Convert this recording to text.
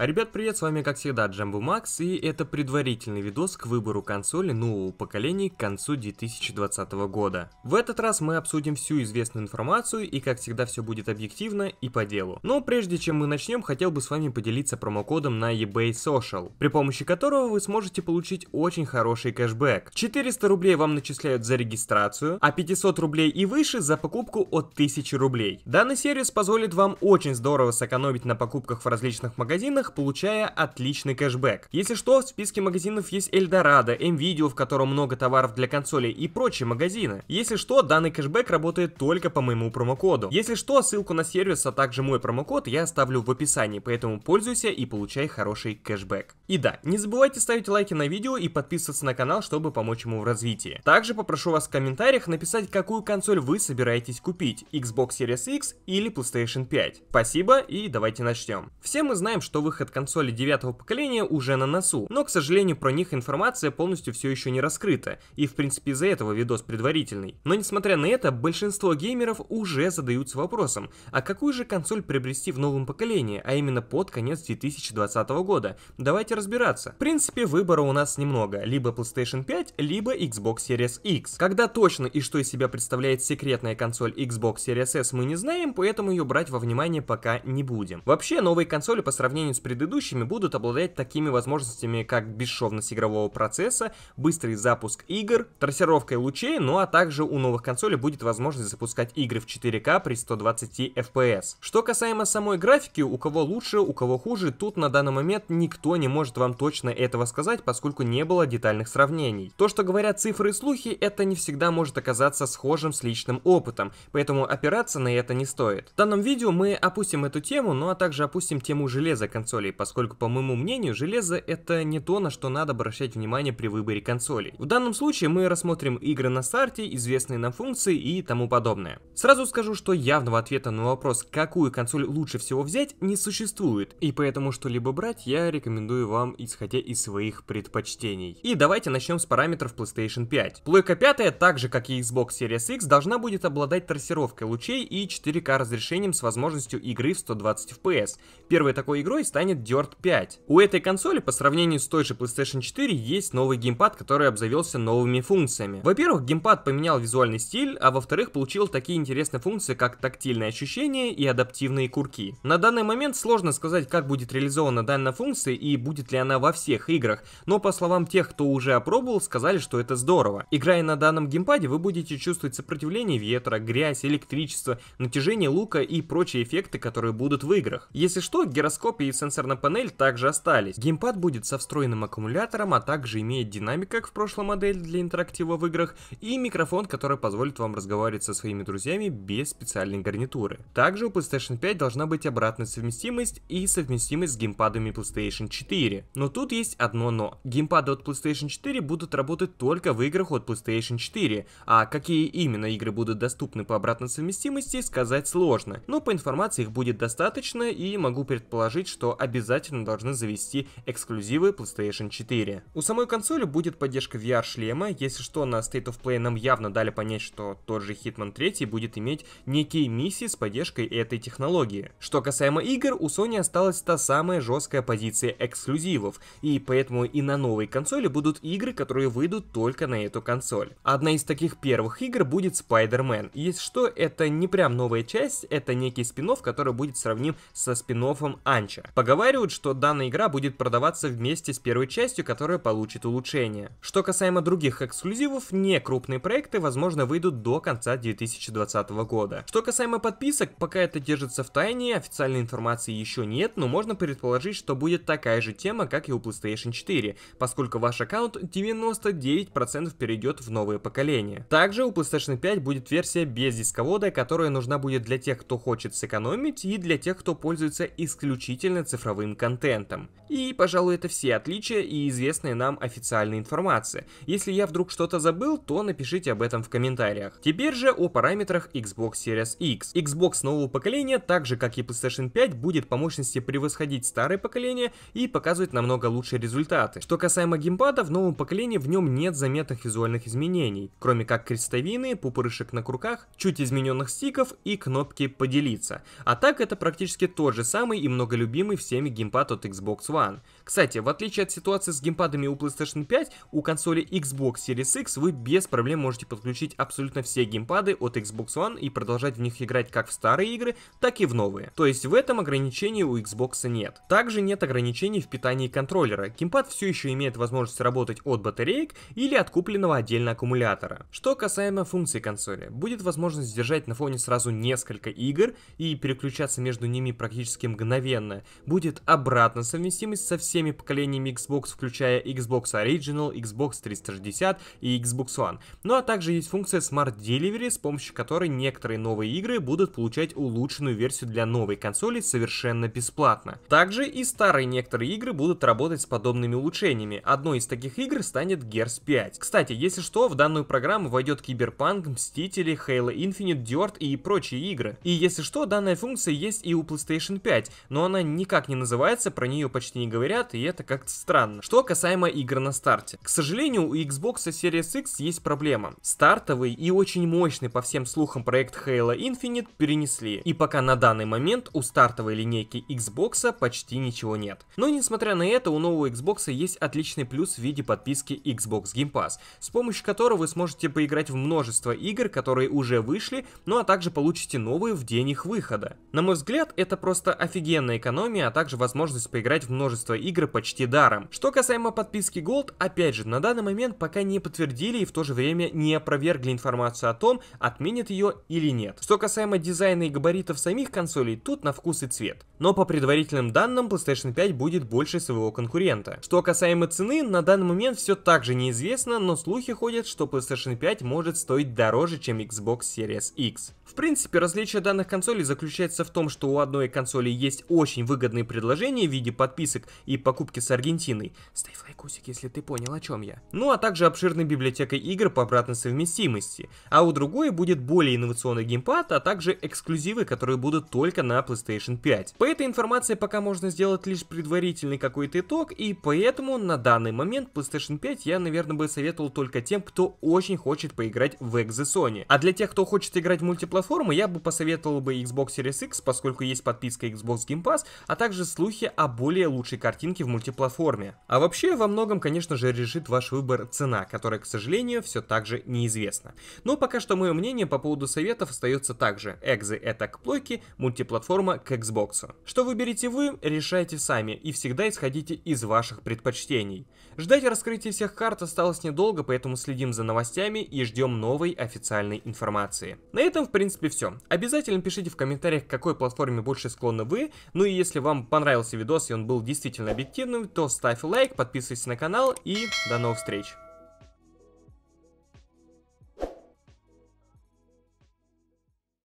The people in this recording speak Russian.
Ребят, привет, с вами как всегда Джамбу Макс, и это предварительный видос к выбору консоли нового ну, поколения к концу 2020 года. В этот раз мы обсудим всю известную информацию, и как всегда все будет объективно и по делу. Но прежде чем мы начнем, хотел бы с вами поделиться промокодом на eBay Social, при помощи которого вы сможете получить очень хороший кэшбэк. 400 рублей вам начисляют за регистрацию, а 500 рублей и выше за покупку от 1000 рублей. Данный сервис позволит вам очень здорово сэкономить на покупках в различных магазинах, магазинах, получая отличный кэшбэк. Если что, в списке магазинов есть Эльдорадо, MVideo, в котором много товаров для консолей и прочие магазины. Если что, данный кэшбэк работает только по моему промокоду. Если что, ссылку на сервис, а также мой промокод я оставлю в описании, поэтому пользуйся и получай хороший кэшбэк. И да, не забывайте ставить лайки на видео и подписываться на канал, чтобы помочь ему в развитии. Также попрошу вас в комментариях написать, какую консоль вы собираетесь купить, Xbox Series X или PlayStation 5. Спасибо и давайте начнем. Все мы знаем, что выход выход консоли девятого поколения уже на носу, но, к сожалению, про них информация полностью все еще не раскрыта, и в принципе из-за этого видос предварительный. Но несмотря на это, большинство геймеров уже задаются вопросом, а какую же консоль приобрести в новом поколении, а именно под конец 2020 года? Давайте разбираться. В принципе, выбора у нас немного, либо PlayStation 5, либо Xbox Series X. Когда точно и что из себя представляет секретная консоль Xbox Series S мы не знаем, поэтому ее брать во внимание пока не будем. Вообще, новые консоли по сравнению с предыдущими, будут обладать такими возможностями, как бесшовность игрового процесса, быстрый запуск игр, трассировка лучей, ну а также у новых консолей будет возможность запускать игры в 4К при 120 FPS. Что касаемо самой графики, у кого лучше, у кого хуже, тут на данный момент никто не может вам точно этого сказать, поскольку не было детальных сравнений. То, что говорят цифры и слухи, это не всегда может оказаться схожим с личным опытом, поэтому опираться на это не стоит. В данном видео мы опустим эту тему, ну а также опустим тему железа консоли консолей, поскольку, по моему мнению, железо это не то, на что надо обращать внимание при выборе консолей. В данном случае мы рассмотрим игры на старте, известные нам функции и тому подобное. Сразу скажу, что явного ответа на вопрос, какую консоль лучше всего взять, не существует, и поэтому что-либо брать я рекомендую вам, исходя из своих предпочтений. И давайте начнем с параметров PlayStation 5. Плойка 5, так же как и Xbox Series X, должна будет обладать трассировкой лучей и 4К разрешением с возможностью игры в 120 FPS. Первой такой игрой станет станет Dirt 5. У этой консоли по сравнению с той же PlayStation 4 есть новый геймпад, который обзавелся новыми функциями. Во-первых, геймпад поменял визуальный стиль, а во-вторых, получил такие интересные функции, как тактильные ощущение и адаптивные курки. На данный момент сложно сказать, как будет реализована данная функция и будет ли она во всех играх, но по словам тех, кто уже опробовал, сказали, что это здорово. Играя на данном геймпаде, вы будете чувствовать сопротивление ветра, грязь, электричество, натяжение лука и прочие эффекты, которые будут в играх. Если что, гироскоп и сенсор сенсорная панель также остались. Геймпад будет со встроенным аккумулятором, а также имеет динамик, как в прошлой модели для интерактива в играх, и микрофон, который позволит вам разговаривать со своими друзьями без специальной гарнитуры. Также у PlayStation 5 должна быть обратная совместимость и совместимость с геймпадами PlayStation 4. Но тут есть одно но. Геймпады от PlayStation 4 будут работать только в играх от PlayStation 4, а какие именно игры будут доступны по обратной совместимости, сказать сложно. Но по информации их будет достаточно и могу предположить, что обязательно должны завести эксклюзивы PlayStation 4. У самой консоли будет поддержка VR-шлема, если что, на State of Play нам явно дали понять, что тот же Hitman 3 будет иметь некие миссии с поддержкой этой технологии. Что касаемо игр, у Sony осталась та самая жесткая позиция эксклюзивов, и поэтому и на новой консоли будут игры, которые выйдут только на эту консоль. Одна из таких первых игр будет Spider-Man. Если что, это не прям новая часть, это некий спин который будет сравним со спин Анча. Поговаривают, что данная игра будет продаваться вместе с первой частью, которая получит улучшение. Что касаемо других эксклюзивов, не крупные проекты, возможно, выйдут до конца 2020 года. Что касаемо подписок, пока это держится в тайне, официальной информации еще нет, но можно предположить, что будет такая же тема, как и у PlayStation 4, поскольку ваш аккаунт 99% перейдет в новое поколение. Также у PlayStation 5 будет версия без дисковода, которая нужна будет для тех, кто хочет сэкономить, и для тех, кто пользуется исключительно цифровым цифровым контентом. И, пожалуй, это все отличия и известная нам официальная информация. Если я вдруг что-то забыл, то напишите об этом в комментариях. Теперь же о параметрах Xbox Series X. Xbox нового поколения, так же как и PlayStation 5, будет по мощности превосходить старое поколение и показывать намного лучшие результаты. Что касаемо геймпада, в новом поколении в нем нет заметных визуальных изменений, кроме как крестовины, пупырышек на курках, чуть измененных стиков и кнопки «Поделиться». А так это практически тот же самый и многолюбимый все системе геймпад от Xbox One. Кстати, в отличие от ситуации с геймпадами у PlayStation 5, у консоли Xbox Series X вы без проблем можете подключить абсолютно все геймпады от Xbox One и продолжать в них играть как в старые игры, так и в новые. То есть в этом ограничений у Xbox нет. Также нет ограничений в питании контроллера. Геймпад все еще имеет возможность работать от батареек или от купленного отдельно аккумулятора. Что касаемо функций консоли, будет возможность держать на фоне сразу несколько игр и переключаться между ними практически мгновенно. Будет обратно совместимость со всеми всеми поколениями Xbox, включая Xbox Original, Xbox 360 и Xbox One. Ну а также есть функция Smart Delivery, с помощью которой некоторые новые игры будут получать улучшенную версию для новой консоли совершенно бесплатно. Также и старые некоторые игры будут работать с подобными улучшениями. Одной из таких игр станет Gears 5. Кстати, если что, в данную программу войдет Киберпанк, Мстители, Halo Infinite, Dirt и прочие игры. И если что, данная функция есть и у PlayStation 5, но она никак не называется, про нее почти не говорят, нет, и это как-то странно. Что касаемо игр на старте. К сожалению, у Xbox Series X есть проблема. Стартовый и очень мощный по всем слухам проект Halo Infinite перенесли, и пока на данный момент у стартовой линейки Xbox почти ничего нет. Но несмотря на это, у нового Xbox есть отличный плюс в виде подписки Xbox Game Pass, с помощью которого вы сможете поиграть в множество игр, которые уже вышли, ну а также получите новые в день их выхода. На мой взгляд, это просто офигенная экономия, а также возможность поиграть в множество игры почти даром. Что касаемо подписки Gold, опять же, на данный момент пока не подтвердили и в то же время не опровергли информацию о том, отменят ее или нет. Что касаемо дизайна и габаритов самих консолей, тут на вкус и цвет. Но по предварительным данным, PlayStation 5 будет больше своего конкурента. Что касаемо цены, на данный момент все также неизвестно, но слухи ходят, что PlayStation 5 может стоить дороже, чем Xbox Series X. В принципе, различие данных консолей заключается в том, что у одной консоли есть очень выгодные предложения в виде подписок и покупки с Аргентиной. Ставь лайкусик, если ты понял, о чем я. Ну а также обширной библиотекой игр по обратной совместимости. А у другой будет более инновационный геймпад, а также эксклюзивы, которые будут только на PlayStation 5. По этой информации пока можно сделать лишь предварительный какой-то итог, и поэтому на данный момент PlayStation 5 я, наверное, бы советовал только тем, кто очень хочет поиграть в Экзы Sony. А для тех, кто хочет играть в мультиплатформы, я бы посоветовал бы Xbox Series X, поскольку есть подписка Xbox Game Pass, а также слухи о более лучшей картине картинки в мультиплатформе. А вообще, во многом, конечно же, решит ваш выбор цена, которая, к сожалению, все так же неизвестна. Но пока что мое мнение по поводу советов остается так же. Экзы это к плойке, мультиплатформа к Xbox. Что выберете вы, решайте сами и всегда исходите из ваших предпочтений. Ждать раскрытия всех карт осталось недолго, поэтому следим за новостями и ждем новой официальной информации. На этом, в принципе, все. Обязательно пишите в комментариях, к какой платформе больше склонны вы, ну и если вам понравился видос и он был действительно объективным, то ставь лайк, подписывайся на канал и до новых встреч.